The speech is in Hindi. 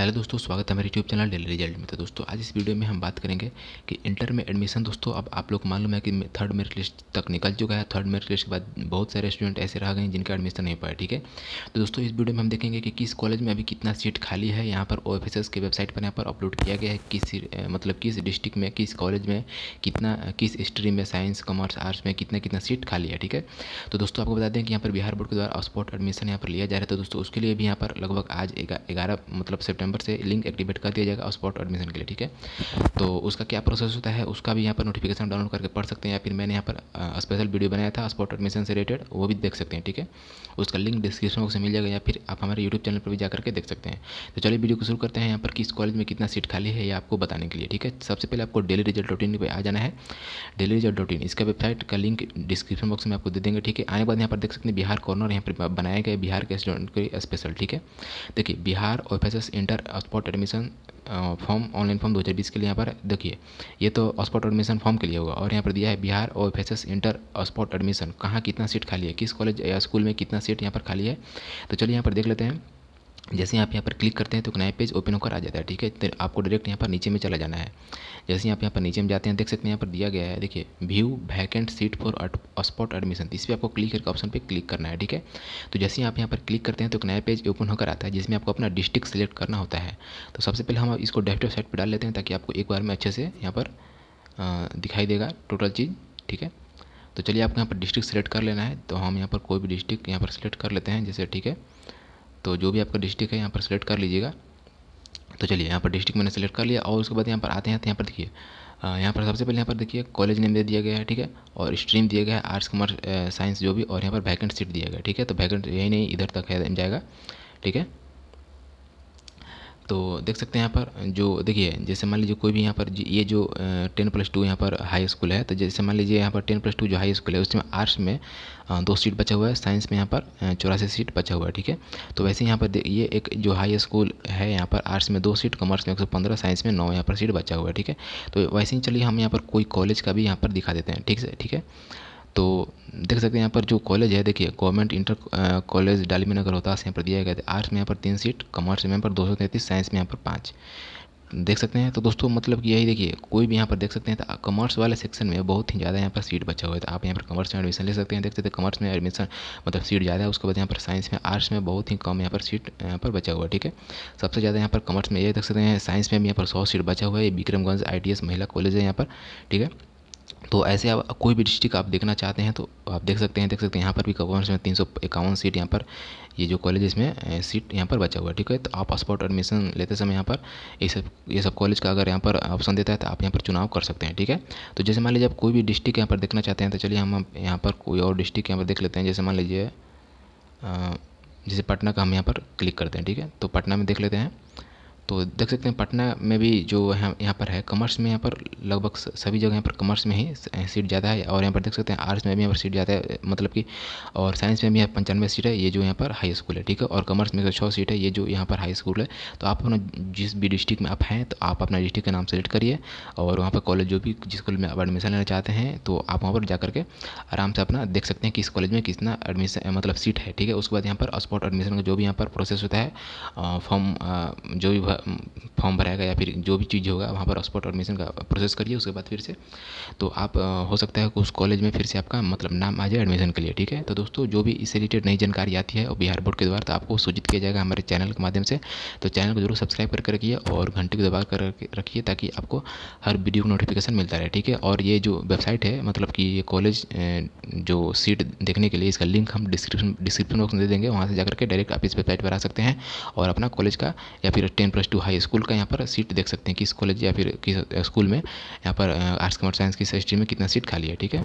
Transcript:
हेलो दोस्तों स्वागत है मेरे यूट्यूब चैनल डेली रिजल्ट में तो दोस्तों आज इस वीडियो में हम बात करेंगे कि इंटर में एडमिशन दोस्तों अब आप लोग मालूम है कि थर्ड मेरिट लिस्ट तक निकल चुका है थर्ड मेरिट लिस्ट के बाद बहुत सारे स्टूडेंट ऐसे रह गए हैं जिनका एडमिशन नहीं पाया ठीक है तो दोस्तों इस वीडियो में हम देखेंगे कि किस कॉलेज में अभी कितना सीट खाली है यहाँ पर ओ के वेबसाइट पर यहाँ पर अपलोड किया गया है किस मतलब किस डिस्ट्रिक्ट में किस कॉलेज में कितना किस स्ट्रीम में साइंस कॉमर्स आर्ट्स में कितना कितना सीट खाली है ठीक है तो दोस्तों आपको बता दें कि यहाँ पर बिहार बोर्ड के द्वारा स्पॉट एडमिशन यहाँ पर लिया जा रहा है तो दोस्तों उसके लिए भी यहाँ पर लगभग आज ग्यारह मतलब सेप्टेम्बर नंबर से लिंक एक्टिवेट कर दिया जाएगा स्पॉट एडमिशन के लिए ठीक है तो उसका क्या प्रोसेस होता है उसका भी यहाँ पर नोटिफिकेशन डाउनलोड करके पढ़ सकते हैं या फिर मैंने यहाँ पर स्पेशल वीडियो बनाया था स्पॉट एडमिशन से रिलेटेड वो भी देख सकते हैं ठीक है उसका लिंक डिस्क्रिप्शन बॉक्स में मिल जाएगा या फिर आप हमारे यूट्यूब चैनल पर भी जाकर के देख सकते हैं तो चलिए वीडियो को शुरू करते हैं यहाँ पर किस कॉलेज में कितना सीट खाली है ये आपको बताने के लिए ठीक है सबसे पहले आपको डेली रिजल्ट डॉट इन पर आ जाना है डेली रिजल्ट डॉट इन इसका वेबसाइट का लिंक डिस्क्रिप्शन बॉक्स में आपको दे देंगे ठीक है आने बाद यहाँ पर देख सकते हैं बिहार कॉर्नर यहाँ पर बनाए गए बिहार के स्टूडेंट के स्पेशल ठीक है देखिए Bihar office S inter spot on spot admission form online form 2020 के लिए यहाँ पर देखिए ये तो ऑस्पॉट एडमिशन फॉर्म के लिए होगा और यहाँ पर दिया है Bihar O F S inter on spot admission कहाँ कितना सीट खाली है किस कॉलेज या स्कूल में कितना सीट यहाँ पर खाली है तो चलिए यहाँ पर देख लेते हैं जैसे आप यहाँ पर क्लिक करते हैं तो एक नया पेज ओपन होकर आ जाता है ठीक है तो आपको डायरेक्ट यहाँ पर नीचे में चला जाना है जैसे आप यहाँ पर नीचे में जाते हैं देख सकते हैं यहाँ पर दिया गया है देखिए view vacant seat for spot admission इस पर आपको क्लिक करके ऑप्शन पर क्लिक करना है ठीक है तो जैसे आप यहाँ पर क्लिक करते हैं तो एक नया पेज ओपन होकर आता है जिसमें आपको अपना डिस्ट्रिक्ट सेलेक्ट करना होता है तो सबसे पहले हम इसको डेस्कटॉप साइट पर डाल लेते हैं ताकि आपको एक बार में अच्छे से यहाँ पर दिखाई देगा टोटल चीज़ ठीक है तो चलिए आपको यहाँ पर डिस्ट्रिक्ट सेलेक्ट कर लेना है तो हम यहाँ पर कोई भी डिस्ट्रिक्ट यहाँ पर सेलेक्ट कर लेते हैं जैसे ठीक है तो जो भी आपका डिस्ट्रिक्ट है यहाँ पर सेलेक्ट कर लीजिएगा तो चलिए यहाँ पर डिस्ट्रिक्ट मैंने सेलेक्ट कर लिया और उसके बाद यहाँ पर आते हैं तो यहाँ पर देखिए यहाँ पर सबसे पहले यहाँ पर देखिए कॉलेज नेम दे दिया गया है ठीक है और स्ट्रीम दिया गया है आर्ट्स कॉमर्स साइंस जो भी और यहाँ पर वैकेंट सीट दिया गया ठीक है तो वैकेंट यही नहीं इधर तक है जाएगा ठीक है तो देख सकते हैं यहाँ पर जो देखिए जैसे मान लीजिए कोई भी यहाँ पर ये जो टेन प्लस टू यहाँ पर हाई स्कूल है तो जैसे मान लीजिए यहाँ पर टेन प्लस टू जो हाई स्कूल है उसमें आर्ट्स में दो सीट बचा हुआ है साइंस में यहाँ पर चौरासी सीट बचा हुआ है ठीक है तो वैसे यहाँ पर ये एक जो हाई स्कूल है यहाँ पर आर्ट्स में दो सीट कॉमर्स में एक सौ पंद्रह साइंस में नौ यहाँ पर सीट बचा हुआ है ठीक है तो वैसे ही चलिए हम यहाँ पर कोई कॉलेज का भी यहाँ पर दिखा देते हैं ठीक है ठीक है तो देख सकते हैं यहाँ पर जो कॉलेज है देखिए government inter college Dalmia Nagar Rohtas यहाँ पर दिया गया था आर्ट्स में यहाँ पर तीन सीट कॉमर्स में यहाँ पर दो सौ तैंतीस साइंस में यहाँ पर पाँच देख सकते हैं तो दोस्तों मतलब कि यही देखिए कोई भी यहाँ पर देख सकते हैं तो कॉमर्स वाले सेक्शन में बहुत ही ज़्यादा यहाँ पर सीट बचा हुआ है तो आप यहाँ पर कॉमर्स में एडमिशन ले सकते हैं देख सकते हैं कॉमर्स में एडमिशन मतलब सीट ज़्यादा है उसके बाद यहाँ पर साइंस में आर्ट्स में बहुत ही कम यहाँ पर सीट यहाँ पर बचा हुआ है ठीक है सबसे ज़्यादा यहाँ पर कॉमर्स में ये देख सकते हैं साइंस में भी यहाँ पर सौ सीट बचा हुआ है विक्रमगंज आई महिला कॉलेज है यहाँ पर ठीक है तो ऐसे आप कोई भी डिस्ट्रिक्ट आप देखना चाहते हैं तो आप देख सकते हैं देख सकते हैं यहाँ पर भी गवर्नमेंट में तीन सौ इक्यावन सीट यहाँ पर ये जो कॉलेज इसमें सीट यहाँ पर बचा हुआ है ठीक है तो आप स्पॉट एडमिशन लेते समय यहाँ पर ये सब ये सब कॉलेज का अगर यहाँ पर ऑप्शन देता है तो आप यहाँ पर चुनाव कर सकते हैं ठीक है तो जैसे मान लीजिए आप कोई भी डिस्ट्रिक्ट यहाँ पर देखना चाहते हैं तो चलिए हम यहाँ पर कोई और डिस्ट्रिक्ट यहाँ पर देख लेते हैं जैसे मान लीजिए जैसे पटना का हम यहाँ पर क्लिक करते हैं ठीक है तो पटना में देख लेते हैं तो देख सकते हैं पटना में भी जो है यहाँ पर है कमर्स में यहाँ पर लगभग सभी जगह यहाँ पर कमर्स में ही सीट ज़्यादा है और यहाँ पर देख सकते हैं आर्ट्स में भी यहाँ पर सीट ज़्यादा है मतलब कि और साइंस में भी यहाँ पंचानवे सीट है ये जो यहाँ पर हाई स्कूल है ठीक है और कमर्स में एक सौ सीट है ये जो यहाँ पर हाई स्कूल है तो आप अपना जिस भी डिस्ट्रिक्ट में आप हैं तो आप अपना डिस्ट्रिक्ट का नाम सेलेक्ट करिए और वहाँ पर कॉलेज जो भी जिस कॉलेज में आप एडमिशन लेना चाहते हैं तो आप वहाँ पर जा करके आराम से अपना देख सकते हैं कि इस कॉलेज में कितना एडमिशन मतलब सीट है ठीक है उसके बाद यहाँ पर स्पॉट एडमिशन का जो भी यहाँ पर प्रोसेस होता है फॉर्म जो भी फॉर्म भराएगा या फिर जो भी चीज़ होगा वहाँ पर स्पॉट एडमिशन का प्रोसेस करिए उसके बाद फिर से तो आप हो सकता है कि उस कॉलेज में फिर से आपका मतलब नाम आ जाए एडमिशन के लिए ठीक है तो दोस्तों जो भी इससे रिलेटेड नई जानकारी आती है बिहार बोर्ड के द्वारा तो आपको सूचित किया जाएगा हमारे चैनल के माध्यम से तो चैनल को जरूर सब्सक्राइब करके रखिए और घंटे को दबा कर रखिए ताकि आपको हर वीडियो का नोटिफिकेशन मिलता रहे ठीक है और ये जो वेबसाइट है मतलब कि ये कॉलेज जो सीट देखने के लिए इसका लिंक हम डिस्क्रिप्शन डिस्क्रिप्शन बॉक्स में दे देंगे वहाँ से जाकर के डायरेक्ट आप इस वेबसाइट पर आ सकते हैं और अपना कॉलेज का या फिर ten plus two high school का यहाँ पर सीट देख सकते हैं किस कॉलेज या फिर किस स्कूल में यहाँ पर आर्ट्स कमर्स साइंस की हिस्ट्री में कितना सीट खाली है ठीक है